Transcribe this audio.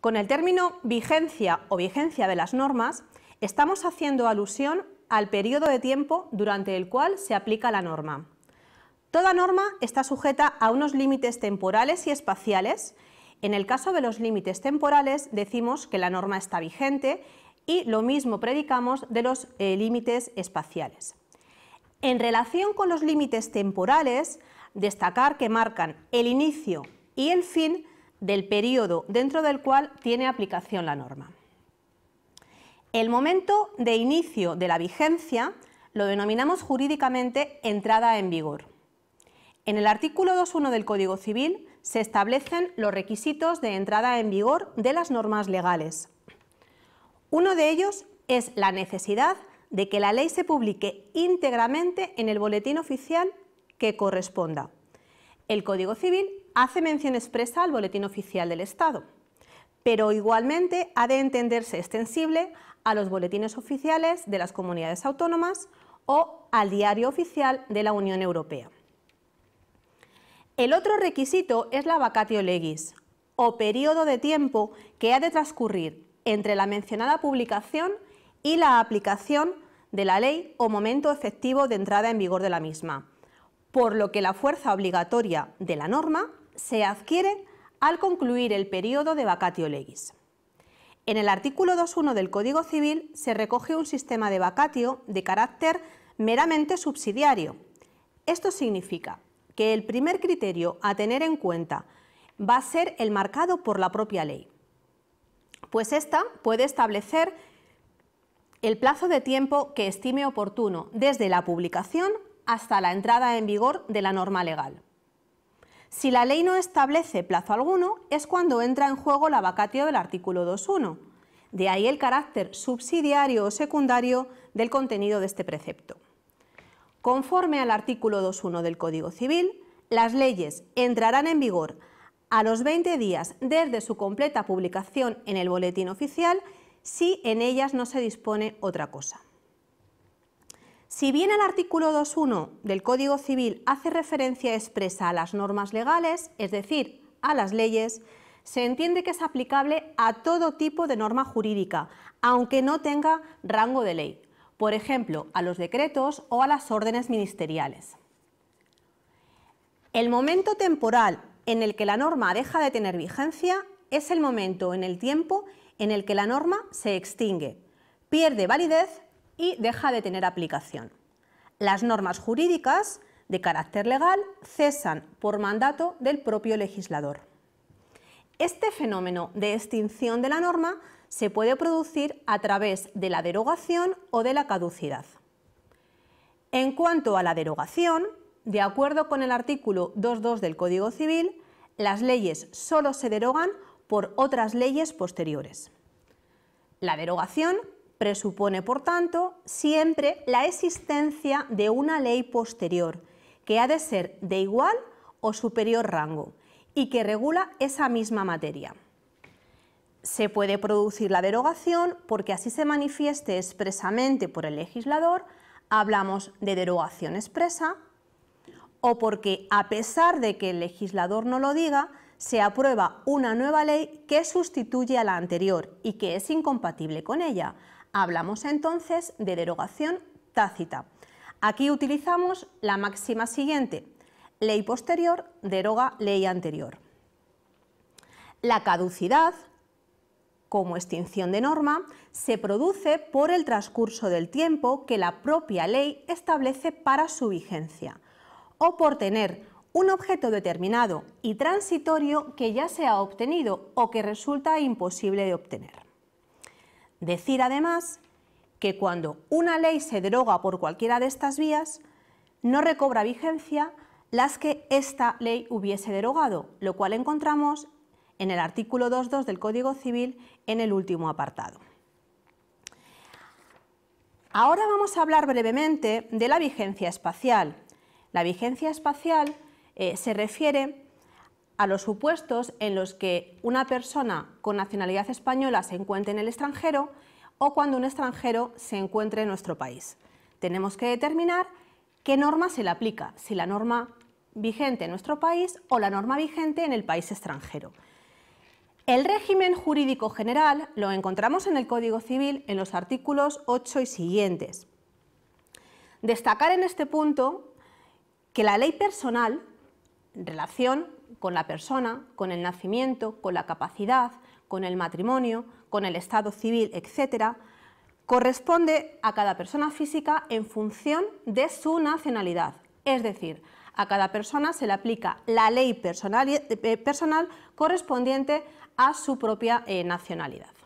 Con el término vigencia o vigencia de las normas, estamos haciendo alusión al periodo de tiempo durante el cual se aplica la norma. Toda norma está sujeta a unos límites temporales y espaciales. En el caso de los límites temporales decimos que la norma está vigente y lo mismo predicamos de los eh, límites espaciales. En relación con los límites temporales, destacar que marcan el inicio y el fin del periodo dentro del cual tiene aplicación la norma. El momento de inicio de la vigencia lo denominamos jurídicamente entrada en vigor. En el artículo 2.1 del Código Civil se establecen los requisitos de entrada en vigor de las normas legales. Uno de ellos es la necesidad de que la ley se publique íntegramente en el boletín oficial que corresponda. El Código Civil hace mención expresa al Boletín Oficial del Estado, pero igualmente ha de entenderse extensible a los boletines oficiales de las comunidades autónomas o al Diario Oficial de la Unión Europea. El otro requisito es la vacatio legis, o periodo de tiempo que ha de transcurrir entre la mencionada publicación y la aplicación de la ley o momento efectivo de entrada en vigor de la misma, por lo que la fuerza obligatoria de la norma se adquiere al concluir el periodo de vacatio legis. En el artículo 2.1 del Código Civil se recoge un sistema de vacatio de carácter meramente subsidiario. Esto significa que el primer criterio a tener en cuenta va a ser el marcado por la propia ley, pues ésta puede establecer el plazo de tiempo que estime oportuno desde la publicación hasta la entrada en vigor de la norma legal. Si la ley no establece plazo alguno, es cuando entra en juego la vacatio del artículo 2.1, de ahí el carácter subsidiario o secundario del contenido de este precepto. Conforme al artículo 2.1 del Código Civil, las leyes entrarán en vigor a los 20 días desde su completa publicación en el Boletín Oficial si en ellas no se dispone otra cosa. Si bien el artículo 2.1 del Código Civil hace referencia expresa a las normas legales, es decir, a las leyes, se entiende que es aplicable a todo tipo de norma jurídica, aunque no tenga rango de ley, por ejemplo, a los decretos o a las órdenes ministeriales. El momento temporal en el que la norma deja de tener vigencia es el momento en el tiempo en el que la norma se extingue, pierde validez y deja de tener aplicación. Las normas jurídicas de carácter legal cesan por mandato del propio legislador. Este fenómeno de extinción de la norma se puede producir a través de la derogación o de la caducidad. En cuanto a la derogación, de acuerdo con el artículo 2.2 del Código Civil, las leyes solo se derogan por otras leyes posteriores. La derogación Presupone, por tanto, siempre la existencia de una ley posterior, que ha de ser de igual o superior rango, y que regula esa misma materia. Se puede producir la derogación porque así se manifieste expresamente por el legislador, hablamos de derogación expresa, o porque a pesar de que el legislador no lo diga, se aprueba una nueva ley que sustituye a la anterior y que es incompatible con ella, Hablamos entonces de derogación tácita. Aquí utilizamos la máxima siguiente. Ley posterior deroga ley anterior. La caducidad, como extinción de norma, se produce por el transcurso del tiempo que la propia ley establece para su vigencia o por tener un objeto determinado y transitorio que ya se ha obtenido o que resulta imposible de obtener. Decir además que cuando una ley se deroga por cualquiera de estas vías, no recobra vigencia las que esta ley hubiese derogado, lo cual encontramos en el artículo 2.2 del Código Civil en el último apartado. Ahora vamos a hablar brevemente de la vigencia espacial. La vigencia espacial eh, se refiere a los supuestos en los que una persona con nacionalidad española se encuentre en el extranjero o cuando un extranjero se encuentre en nuestro país. Tenemos que determinar qué norma se le aplica, si la norma vigente en nuestro país o la norma vigente en el país extranjero. El régimen jurídico general lo encontramos en el Código Civil en los artículos 8 y siguientes. Destacar en este punto que la ley personal, en relación con la persona, con el nacimiento, con la capacidad, con el matrimonio, con el estado civil, etc., corresponde a cada persona física en función de su nacionalidad. Es decir, a cada persona se le aplica la ley eh, personal, correspondiente a su propia eh, nacionalidad.